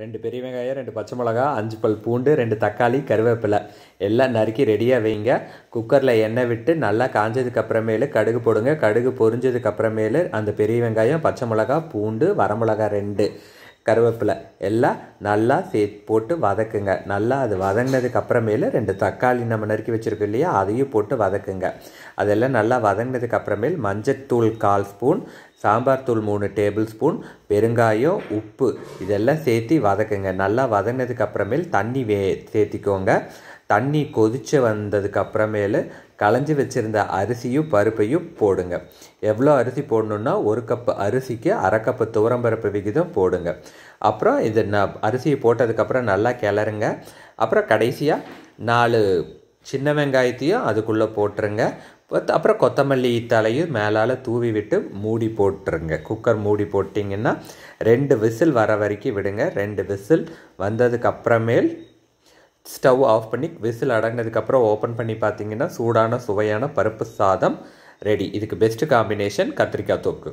ரெண்டு பெரிய வெங்காயம் ரெண்டு பச்சை மிளகா அஞ்சு பல் பூண்டு ரெண்டு தக்காளி கருவேப்பிலை எல்லாம் நறுக்கி ரெடியாக வைங்க குக்கரில் எண்ணெய் விட்டு நல்லா காஞ்சதுக்கு அப்புறமேலு கடுகு போடுங்க கடுகு பொரிஞ்சதுக்கு அப்புறமேலு அந்த பெரிய வெங்காயம் பச்சை மிளகா பூண்டு வரமிளகா ரெண்டு கருவேப்பிலை எல்லாம் நல்லா சே போட்டு வதக்குங்க நல்லா அது வதங்கினதுக்கு அப்புறமேல ரெண்டு தக்காளி நம்ம நறுக்கி வச்சுருக்கோம் இல்லையா அதையும் போட்டு வதக்குங்க அதெல்லாம் நல்லா வதங்கினதுக்கு அப்புறமேல் மஞ்சத்தூள் கால் ஸ்பூன் சாம்பார் தூள் மூணு டேபிள் ஸ்பூன் பெருங்காயம் உப்பு இதெல்லாம் சேர்த்து வதக்குங்க நல்லா வதங்கினதுக்கு அப்புறமேல் தண்ணி வே சேர்த்திக்கோங்க தண்ணி கொதித்து வந்ததுக்கு அப்புறமேல களைஞ்சி வச்சுருந்த அரிசியும் பருப்பையும் போடுங்க எவ்வளோ அரிசி போடணுன்னா ஒரு கப்பு அரிசிக்கு அரை கப்பு பருப்பு விகிதம் போடுங்க அப்புறம் இது நான் அரிசியை போட்டதுக்கப்புறம் நல்லா கிளறுங்க அப்புறம் கடைசியாக நாலு சின்ன வெங்காயத்தையும் அதுக்குள்ளே போட்டுருங்க அப்புறம் கொத்தமல்லி தலையும் மேலால் தூவி விட்டு மூடி போட்டுருங்க குக்கர் மூடி போட்டிங்கன்னா ரெண்டு விசில் வர வரைக்கும் விடுங்க ரெண்டு விசில் வந்ததுக்கு அப்புறமேல் ஸ்டவ் ஆஃப் பண்ணி விசில் அடங்கினதுக்கப்புறம் ஓப்பன் பண்ணி பார்த்தீங்கன்னா சூடான சுவையான பருப்பு சாதம் ரெடி இதுக்கு பெஸ்ட்டு காம்பினேஷன் கத்திரிக்காய் தொக்கு